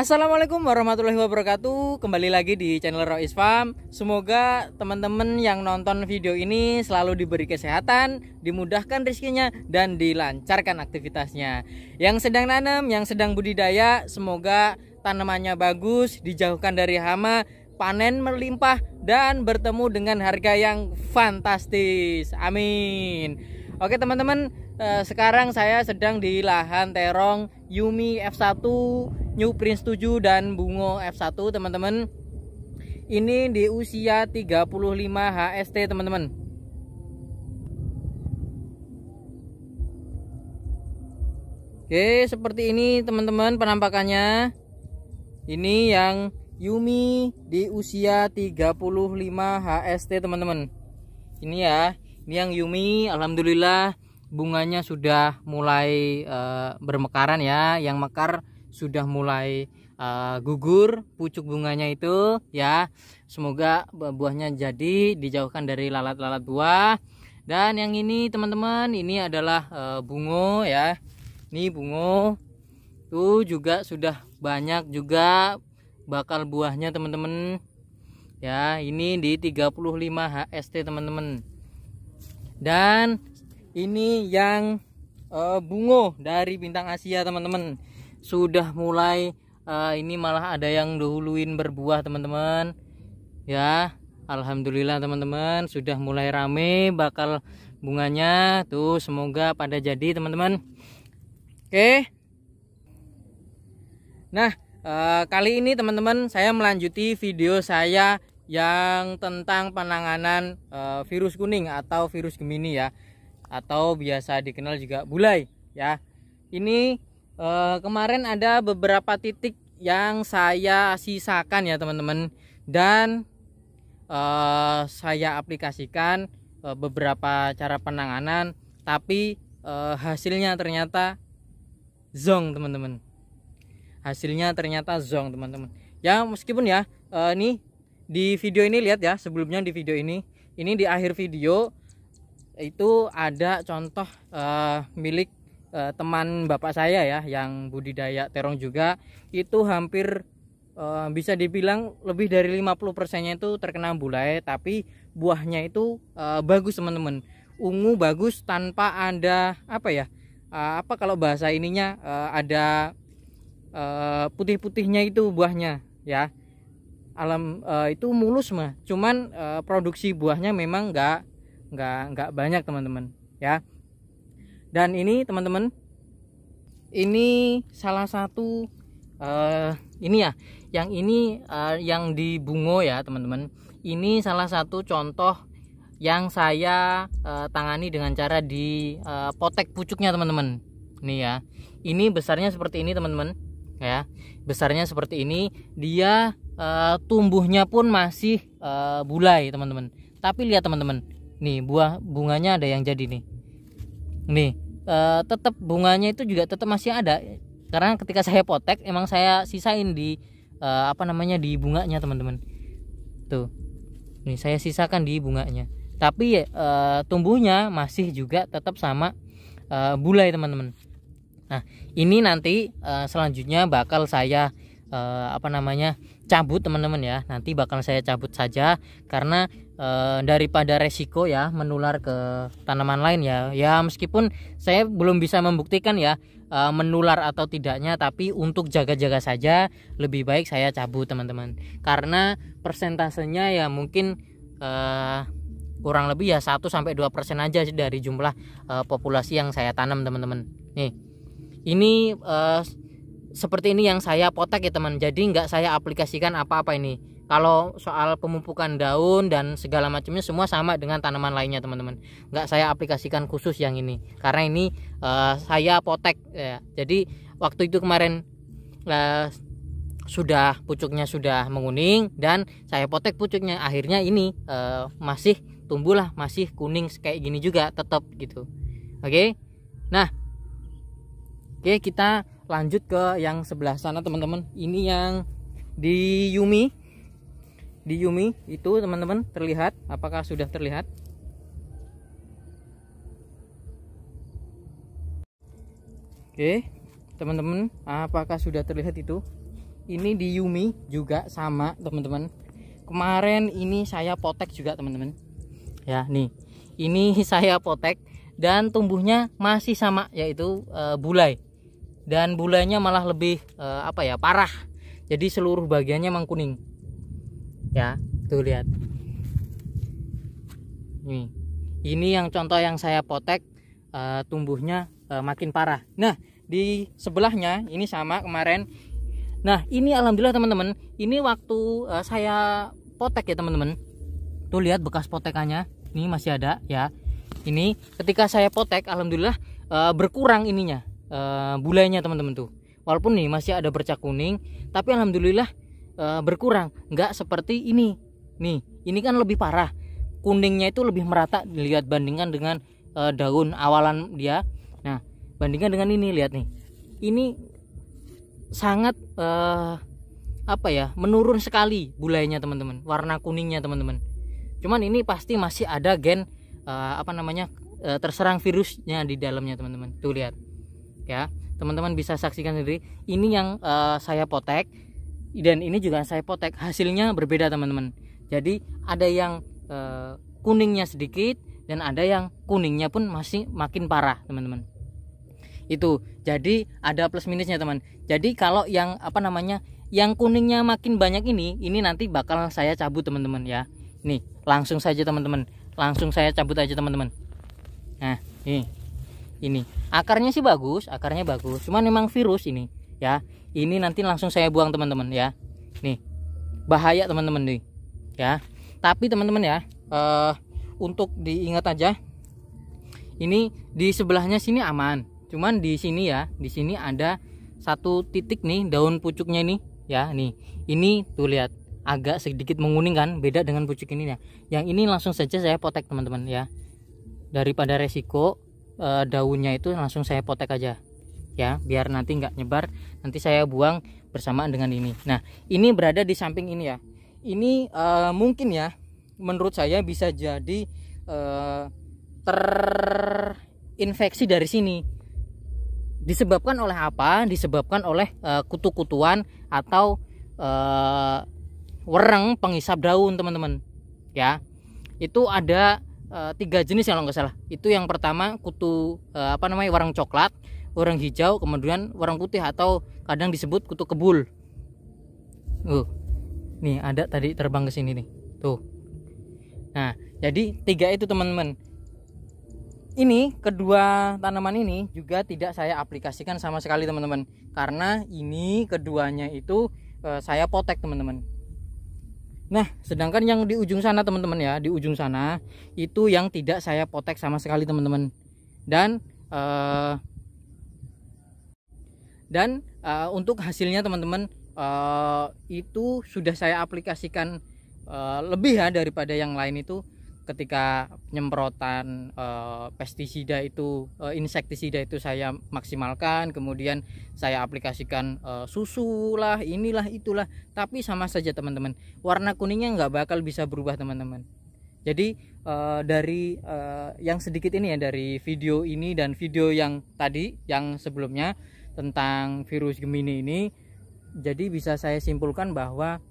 Assalamualaikum warahmatullahi wabarakatuh Kembali lagi di channel Rois Farm Semoga teman-teman yang nonton video ini selalu diberi kesehatan Dimudahkan rezekinya dan dilancarkan aktivitasnya Yang sedang nanam, yang sedang budidaya Semoga tanamannya bagus, dijauhkan dari hama Panen melimpah dan bertemu dengan harga yang fantastis Amin Oke teman-teman, eh, sekarang saya sedang di lahan terong Yumi F1 New Prince 7 dan Bungo F1 teman-teman ini di usia 35 HST teman-teman Oke seperti ini teman-teman penampakannya ini yang Yumi di usia 35 HST teman-teman ini ya ini yang Yumi Alhamdulillah bunganya sudah mulai uh, bermekaran ya yang mekar sudah mulai uh, gugur pucuk bunganya itu ya semoga buahnya jadi dijauhkan dari lalat-lalat buah dan yang ini teman-teman ini adalah uh, bungo ya ini bungo tuh juga sudah banyak juga bakal buahnya teman-teman ya ini di 35 HST teman-teman dan ini yang uh, bungo dari bintang Asia teman-teman sudah mulai uh, ini malah ada yang dahuluin berbuah teman-teman ya Alhamdulillah teman-teman sudah mulai rame bakal bunganya tuh semoga pada jadi teman-teman oke nah uh, kali ini teman-teman saya melanjuti video saya yang tentang penanganan uh, virus kuning atau virus gemini ya atau biasa dikenal juga bulai ya ini Eh, kemarin ada beberapa titik yang saya sisakan ya teman-teman dan uh, saya aplikasikan uh, beberapa cara penanganan tapi uh, hasilnya ternyata zong teman-teman hasilnya ternyata zong teman-teman ya meskipun ya uh, ini di video ini lihat ya sebelumnya di video ini ini di akhir video itu ada contoh uh, milik eh, teman bapak saya ya yang budidaya terong juga itu hampir eh, bisa dibilang lebih dari 50 persennya itu terkena bulai tapi buahnya itu eh, bagus teman-teman. Ungu bagus tanpa ada apa ya? Eh, apa kalau bahasa ininya eh, ada eh, putih-putihnya itu buahnya ya. Alam eh, itu mulus mah. Cuman eh, produksi buahnya memang enggak nggak nggak banyak teman-teman ya dan ini teman-teman, ini salah satu uh, ini ya, yang ini uh, yang di Bungo ya teman-teman. Ini salah satu contoh yang saya uh, tangani dengan cara di uh, potek pucuknya teman-teman. Nih ya, ini besarnya seperti ini teman-teman. Ya, besarnya seperti ini. Dia uh, tumbuhnya pun masih uh, bulai teman-teman. Tapi lihat teman-teman, nih buah bunganya ada yang jadi nih nih uh, eh, tetap bunganya itu juga tetap masih ada karena ketika saya potek emang saya sisain di uh, apa namanya di bunganya teman-teman tuh nih saya sisakan di bunganya tapi uh, tumbuhnya masih juga tetap sama uh, bulai teman-teman nah ini nanti uh, selanjutnya bakal saya uh, apa namanya cabut teman-teman ya nanti bakal saya cabut saja karena e, daripada resiko ya menular ke tanaman lain ya ya meskipun saya belum bisa membuktikan ya e, menular atau tidaknya tapi untuk jaga-jaga saja lebih baik saya cabut teman-teman karena persentasenya ya mungkin e, kurang lebih ya 1 sampai persen aja dari jumlah e, populasi yang saya tanam teman-teman nih ini e, seperti ini yang saya potek ya teman jadi nggak saya aplikasikan apa-apa ini kalau soal pemupukan daun dan segala macamnya semua sama dengan tanaman lainnya teman-teman nggak saya aplikasikan khusus yang ini karena ini uh, saya potek ya. jadi waktu itu kemarin uh, sudah pucuknya sudah menguning dan saya potek pucuknya akhirnya ini uh, masih lah, masih kuning kayak gini juga tetap gitu oke okay? nah oke kita lanjut ke yang sebelah sana teman-teman ini yang di Yumi di Yumi itu teman-teman terlihat apakah sudah terlihat Oke teman-teman apakah sudah terlihat itu ini di Yumi juga sama teman-teman kemarin ini saya potek juga teman-teman ya nih ini saya potek dan tumbuhnya masih sama yaitu e, bulai dan bulannya malah lebih eh, apa ya parah jadi seluruh bagiannya memang kuning ya tuh lihat ini ini yang contoh yang saya potek eh, tumbuhnya eh, makin parah nah di sebelahnya ini sama kemarin nah ini alhamdulillah teman-teman ini waktu saya potek ya teman-teman tuh lihat bekas potekannya ini masih ada ya ini ketika saya potek alhamdulillah berkurang ininya uh, bulainya teman-teman tuh walaupun nih masih ada bercak kuning tapi alhamdulillah uh, berkurang nggak seperti ini nih ini kan lebih parah kuningnya itu lebih merata dilihat bandingkan dengan uh, daun awalan dia nah bandingkan dengan ini lihat nih ini sangat uh, apa ya menurun sekali bulainya teman-teman warna kuningnya teman-teman cuman ini pasti masih ada gen uh, apa namanya uh, terserang virusnya di dalamnya teman-teman tuh lihat ya teman-teman bisa saksikan sendiri ini yang uh, saya potek dan ini juga saya potek hasilnya berbeda teman-teman jadi ada yang uh, kuningnya sedikit dan ada yang kuningnya pun masih makin parah teman-teman itu jadi ada plus minusnya teman jadi kalau yang apa namanya yang kuningnya makin banyak ini ini nanti bakal saya cabut teman-teman ya nih langsung saja teman-teman langsung saya cabut aja teman-teman nah ini ini akarnya sih bagus akarnya bagus cuman memang virus ini ya ini nanti langsung saya buang teman-teman ya nih bahaya teman-teman nih ya tapi teman-teman ya uh, untuk diingat aja ini di sebelahnya sini aman cuman di sini ya di sini ada satu titik nih daun pucuknya ini ya nih ini tuh lihat agak sedikit menguning kan beda dengan pucuk ini ya yang ini langsung saja saya potek teman-teman ya daripada resiko e, daunnya itu langsung saya potek aja ya biar nanti nggak nyebar nanti saya buang bersamaan dengan ini nah ini berada di samping ini ya ini e, mungkin ya menurut saya bisa jadi e, terinfeksi dari sini disebabkan oleh apa disebabkan oleh e, kutu-kutuan atau e, wereng pengisap daun teman-teman ya itu ada uh, tiga jenis kalau nggak salah itu yang pertama kutu uh, apa namanya warang coklat warang hijau kemudian warang putih atau kadang disebut kutu kebul uh nih ada tadi terbang ke sini nih tuh nah jadi tiga itu teman-teman ini kedua tanaman ini juga tidak saya aplikasikan sama sekali teman-teman karena ini keduanya itu eh, saya potek teman-teman Nah, sedangkan yang di ujung sana teman-teman ya, di ujung sana itu yang tidak saya potek sama sekali teman-teman. Dan uh, dan uh, untuk hasilnya teman-teman uh, itu sudah saya aplikasikan uh, lebih ya daripada yang lain itu ketika penyemprotan e, pestisida itu e, insektisida itu saya maksimalkan kemudian saya aplikasikan e, susu lah inilah itulah tapi sama saja teman-teman warna kuningnya nggak bakal bisa berubah teman-teman jadi e, dari e, yang sedikit ini ya dari video ini dan video yang tadi yang sebelumnya tentang virus Gemini ini jadi bisa saya simpulkan bahwa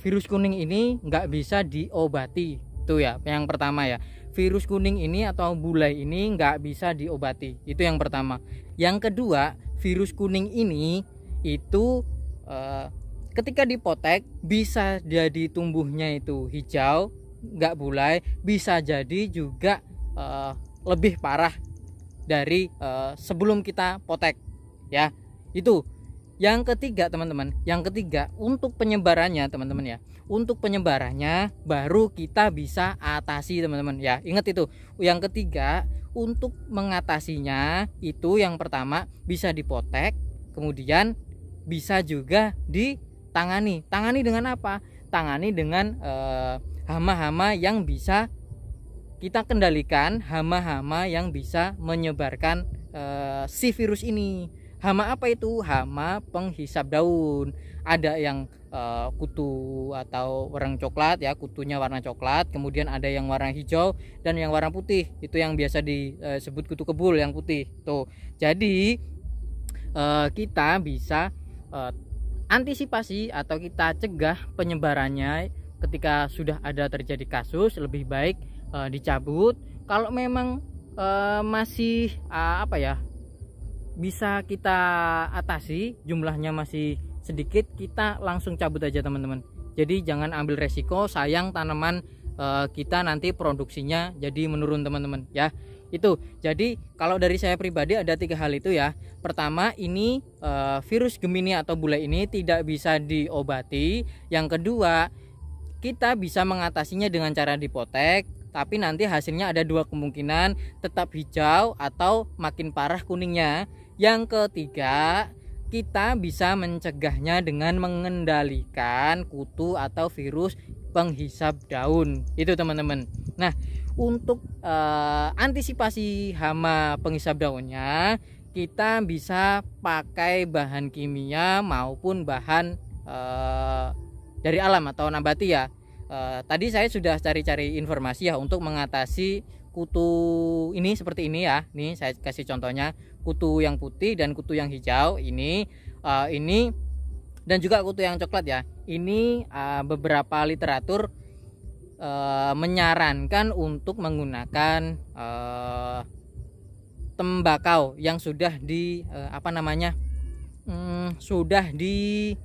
virus kuning ini nggak bisa diobati itu ya yang pertama ya virus kuning ini atau bulai ini nggak bisa diobati itu yang pertama yang kedua virus kuning ini itu eh, ketika dipotek bisa jadi tumbuhnya itu hijau nggak bulai bisa jadi juga eh, lebih parah dari eh, sebelum kita potek ya itu yang ketiga teman-teman yang ketiga untuk penyebarannya teman-teman ya untuk penyebarannya baru kita bisa atasi teman-teman ya ingat itu yang ketiga untuk mengatasinya itu yang pertama bisa dipotek kemudian bisa juga ditangani tangani dengan apa tangani dengan eh, hama-hama eh, yang bisa kita kendalikan hama-hama yang bisa menyebarkan eh, si virus ini hama apa itu hama penghisap daun ada yang uh, kutu atau warna coklat ya kutunya warna coklat kemudian ada yang warna hijau dan yang warna putih itu yang biasa disebut eh, kutu kebul yang putih tuh jadi uh, kita bisa uh, antisipasi atau kita cegah penyebarannya ketika sudah ada terjadi kasus lebih baik uh, dicabut kalau memang uh, masih uh, apa ya bisa kita atasi jumlahnya masih sedikit kita langsung cabut aja teman-teman jadi jangan ambil resiko sayang tanaman e, kita nanti produksinya jadi menurun teman-teman ya itu jadi kalau dari saya pribadi ada tiga hal itu ya pertama ini e, virus gemini atau bule ini tidak bisa diobati yang kedua kita bisa mengatasinya dengan cara dipotek tapi nanti hasilnya ada dua kemungkinan tetap hijau atau makin parah kuningnya yang ketiga kita bisa mencegahnya dengan mengendalikan kutu atau virus penghisap daun itu teman-teman nah untuk eh, antisipasi hama penghisap daunnya kita bisa pakai bahan kimia maupun bahan eh, dari alam atau nabati ya eh, tadi saya sudah cari-cari informasi ya untuk mengatasi kutu ini seperti ini ya. ini saya kasih contohnya kutu yang putih dan kutu yang hijau ini uh, ini dan juga kutu yang coklat ya. Ini uh, beberapa literatur uh, menyarankan untuk menggunakan uh, tembakau yang sudah di uh, apa namanya? um, sudah di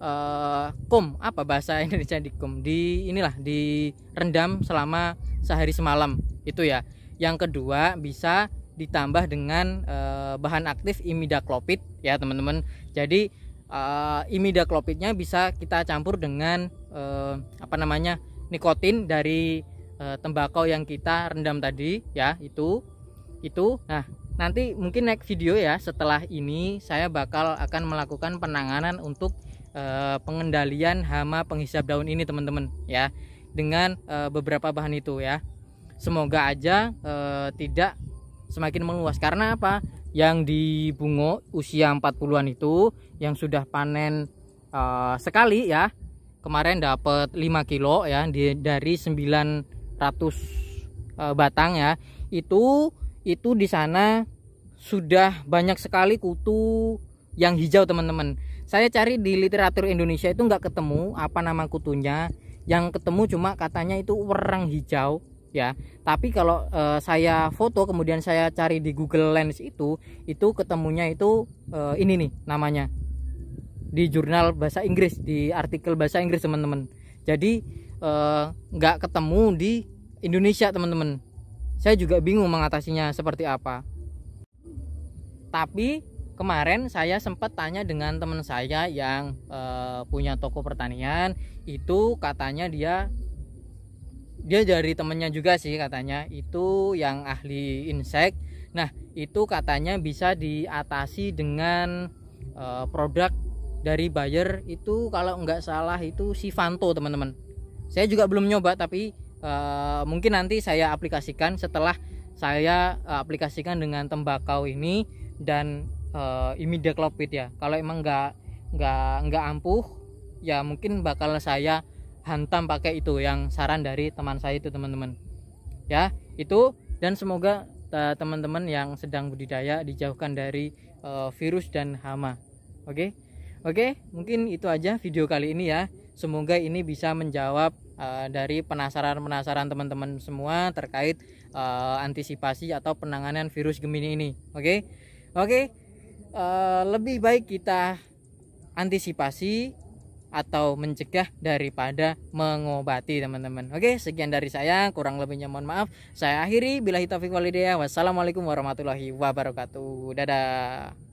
Eh, kum apa bahasa Indonesia di kum di inilah direndam selama sehari semalam itu ya yang kedua bisa ditambah dengan uh, bahan aktif imidaklopid ya teman-teman jadi uh, imidaklopidnya bisa kita campur dengan uh, apa namanya nikotin dari tembakau yang kita rendam tadi ya itu itu nah nanti mungkin naik video ya setelah ini saya bakal akan melakukan penanganan untuk e, pengendalian hama penghisap daun ini teman-teman ya dengan e, beberapa bahan itu ya semoga aja e, tidak semakin meluas karena apa yang di bungo usia 40-an itu yang sudah panen e, sekali ya kemarin dapat 5 kilo ya di, dari 900 e, batang ya itu itu di sana sudah banyak sekali kutu yang hijau teman-teman saya cari di literatur Indonesia itu nggak ketemu apa nama kutunya yang ketemu cuma katanya itu werang hijau ya tapi kalau e, saya foto kemudian saya cari di Google Lens itu itu ketemunya itu e, ini nih namanya di jurnal bahasa Inggris di artikel bahasa Inggris teman-teman jadi eh, nggak e, ketemu di Indonesia teman-teman saya juga bingung mengatasinya seperti apa. Tapi kemarin saya sempat tanya dengan teman saya yang e, punya toko pertanian, itu katanya dia dia dari temennya juga sih katanya itu yang ahli insek. Nah, itu katanya bisa diatasi dengan e, produk dari Bayer itu kalau nggak salah itu Sivanto, teman-teman. Saya juga belum nyoba tapi uh, mungkin nanti saya aplikasikan setelah saya eh, aplikasikan dengan tembakau ini dan uh, eh, imidacloprid ya kalau emang nggak nggak nggak ampuh ya mungkin bakal saya hantam pakai itu yang saran dari teman saya itu teman-teman ya itu dan semoga teman-teman yang sedang budidaya dijauhkan dari uh, virus dan hama oke okay? oke okay? mungkin itu aja video kali ini ya Semoga ini bisa menjawab uh, dari penasaran-penasaran teman-teman semua terkait uh, antisipasi atau penanganan virus Gemini ini. Oke, okay? oke, okay? uh, eh, lebih baik kita antisipasi atau mencegah daripada mengobati teman-teman. Oke, sekian dari saya, kurang lebihnya mohon maaf. Saya akhiri bila hitafiq walidaya. Wassalamualaikum warahmatullahi wabarakatuh. Dadah.